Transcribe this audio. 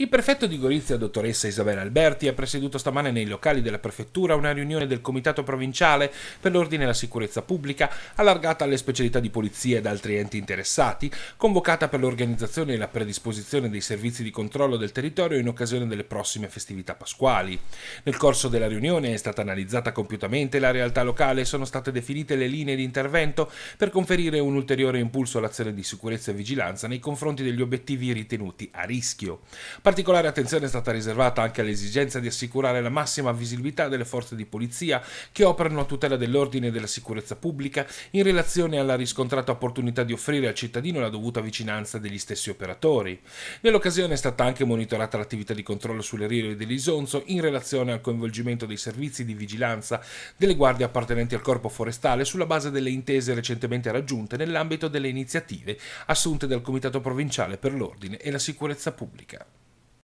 Il prefetto di Gorizia, dottoressa Isabella Alberti, ha presieduto stamane nei locali della prefettura una riunione del Comitato Provinciale per l'Ordine e la Sicurezza Pubblica, allargata alle specialità di polizia ed altri enti interessati, convocata per l'organizzazione e la predisposizione dei servizi di controllo del territorio in occasione delle prossime festività pasquali. Nel corso della riunione è stata analizzata compiutamente la realtà locale e sono state definite le linee di intervento per conferire un ulteriore impulso all'azione di sicurezza e vigilanza nei confronti degli obiettivi ritenuti a rischio. Particolare attenzione è stata riservata anche all'esigenza di assicurare la massima visibilità delle forze di polizia che operano a tutela dell'ordine e della sicurezza pubblica in relazione alla riscontrata opportunità di offrire al cittadino la dovuta vicinanza degli stessi operatori. Nell'occasione è stata anche monitorata l'attività di controllo sulle rive dell'Isonzo in relazione al coinvolgimento dei servizi di vigilanza delle guardie appartenenti al corpo forestale sulla base delle intese recentemente raggiunte nell'ambito delle iniziative assunte dal Comitato Provinciale per l'Ordine e la Sicurezza Pubblica.